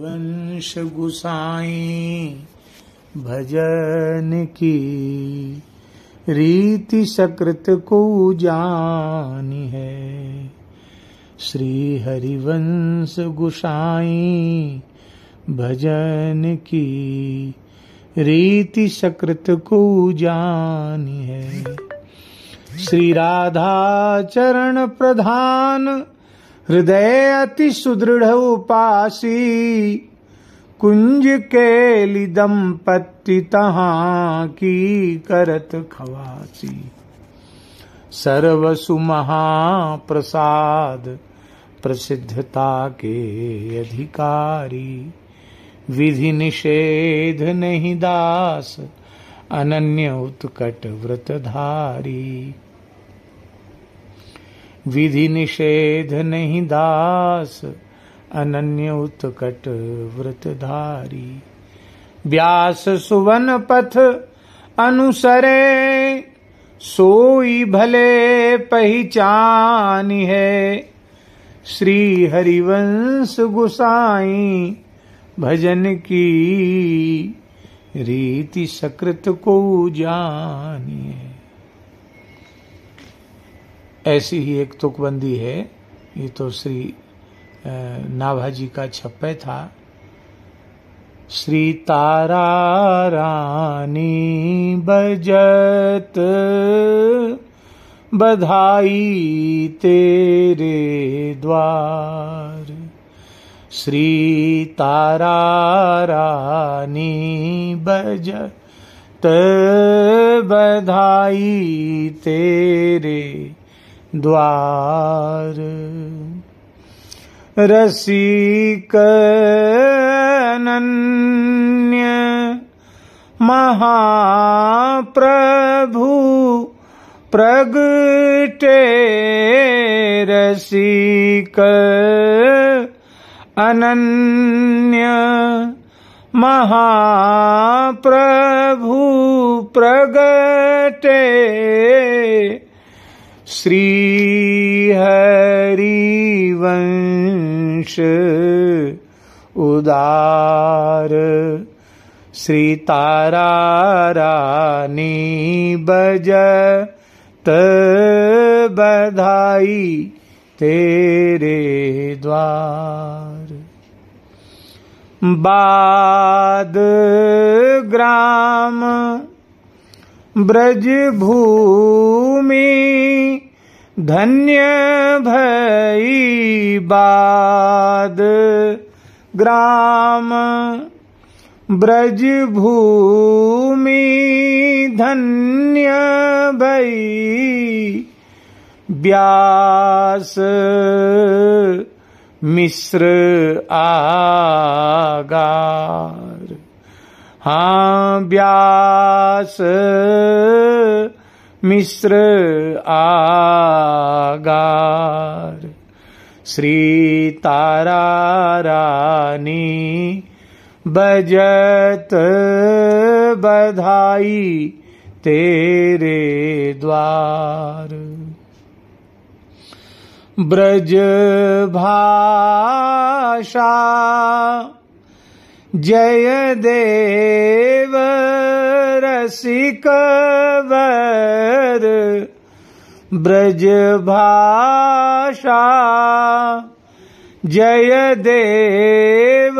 वंश गुसाई भजन की रीति सकृत को जानी है श्री हरिवंश गुसाई भजन की रीति सकृत को जानी है श्री राधा चरण प्रधान हृदय अति सुदृढ़ उपासी कुंज के लिदम्पत्ति तहाँ की करत खवासी सर्वसु महाप्रसाद प्रसिद्धता के अधिकारी विधि निषेध नहीं दास अनन्य उत्कट व्रतधारी विधि निषेध नहीं दास अनन्य उत्कट व्रत धारी व्यास सुवन पथ अनुसरे सोई भले पहचान है श्री हरिवंश गुसाई भजन की रीति सकृत को जानिए ऐसी ही एक तुकबंदी है ये तो श्री नाभाजी का छप्पे था श्री तारा रानी बजत बधाई तेरे द्वार श्री तारा रानी बज त बधाई तेरे द्वार रसिक नन्य महाप्रभु प्रगटे रसिक अनन्य महाप्रभु प्रगटे श्रीहरिवंश उदार श्री तारा रानी बजत बधाई तेरे द्वार बाद ग्राम ब्रज भूमि धन्य भई बाद ग्राम ब्रज भूमि धन्य भई व्यास मिश्र आगार हाँ व्यास मिश्र आगार श्री तारा रानी बजत बधाई तेरे द्वार ब्रज भाषा जय देव रसिकवर ब्रज भाषा जय देव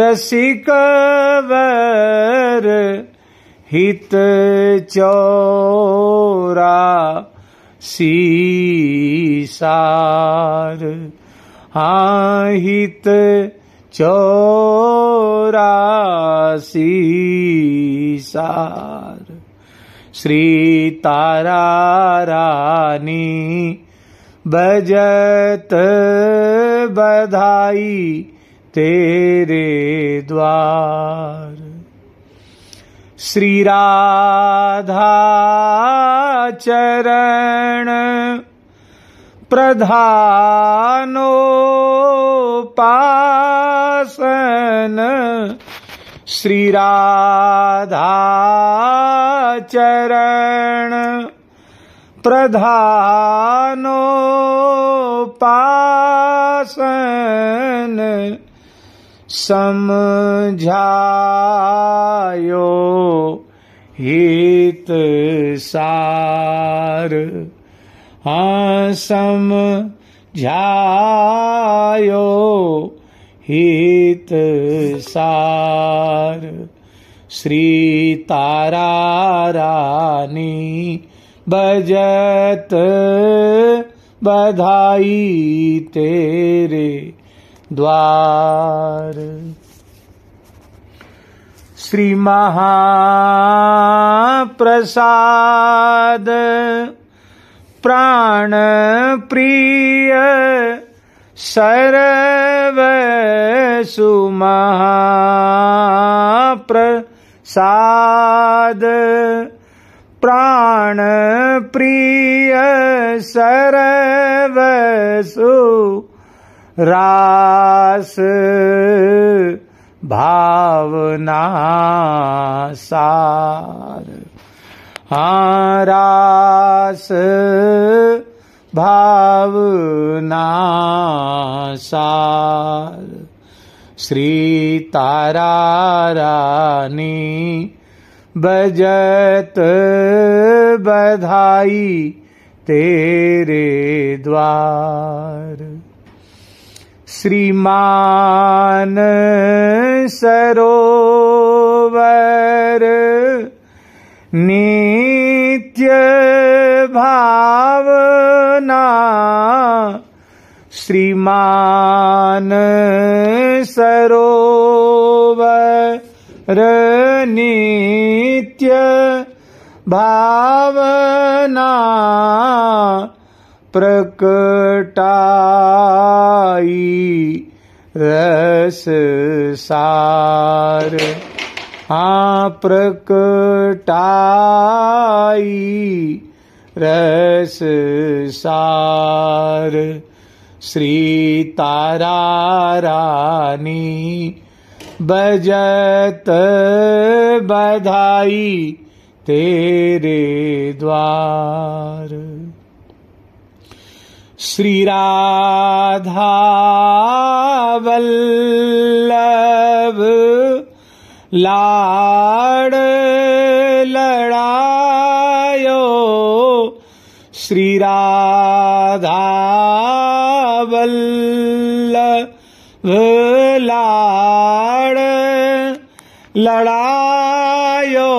रसिकवर हित चौरा सीसार हाँ हित चौरासी सार श्री तारा रानी बजत बधाई तेरे द्वार श्री राधा चरण प्रधानो पा सन श्री राधा चरण प्रधानो पासन समझायो हित सार हाँ समझायो हित सार श्री तारा रानी बजत बधाई तेरे द्वार श्री महाप्रसाद प्राण प्रिय प्राण प्रिय सर्वसु रास भावना सार हास रास भा सब सार श्री तारा रानी बजत बधाई तेरे द्वार श्रीमान सरोवर नित्य भा श्रीमान सरोवर नित्य भावना प्रकटाई रस सार हाँ प्रकटाई रस सार श्री तारानी बजत बधाई तेरे द्वार श्री राधा वल्लभ लाड लड़ायो श्री राधा बल्ल लाड़ लड़ायो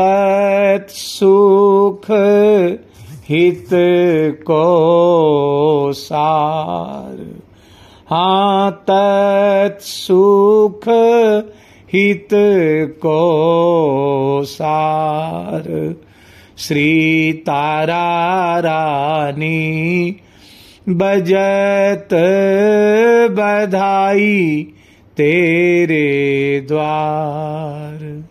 तत्सुख हित को सार हाँ तत्सुख हित को सार श्री तारा रानी बजत बधाई तेरे द्वार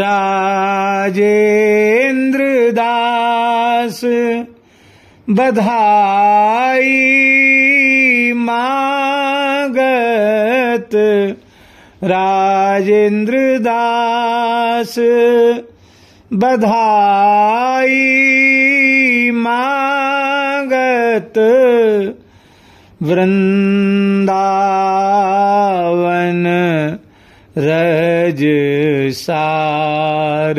राजेंद्र दास बधाई मागत राजेंद्र दास बधाई मा जगत वृंदावन रज सार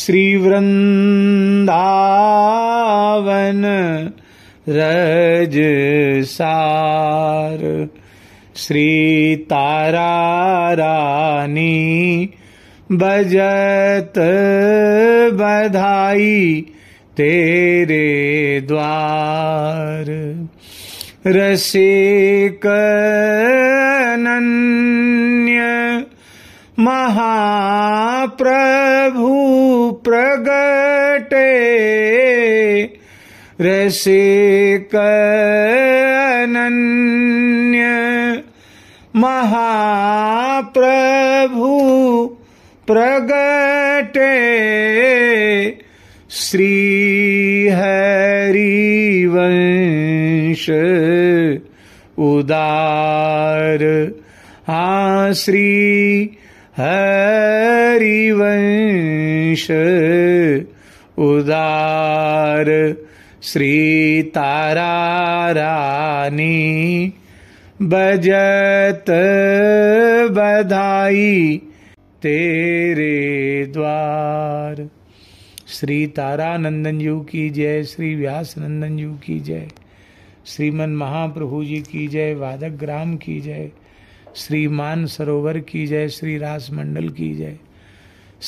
श्री वृंदावन रज सार श्री तारा रानी बजत बधाई तेरे द्वार रसिक अनन्य महाप्रभु प्रगटे रसिक अनन्य महाप्रभु प्रगटे श्री हरि वंश उदार हा श्री हरिवंश उदार श्री तारा रानी बजत बधाई तेरे श्री तारा नंदन जी की जय श्री व्यास नंदन जी की जय श्रीमन महाप्रभु जी की जय वादक ग्राम की जय श्री मान सरोवर की जय श्री रास मंडल की जय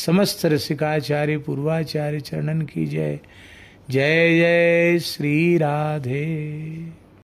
समस्त रसिकाचार्य पूर्वाचार्य चरणन की जय जय जय श्री राधे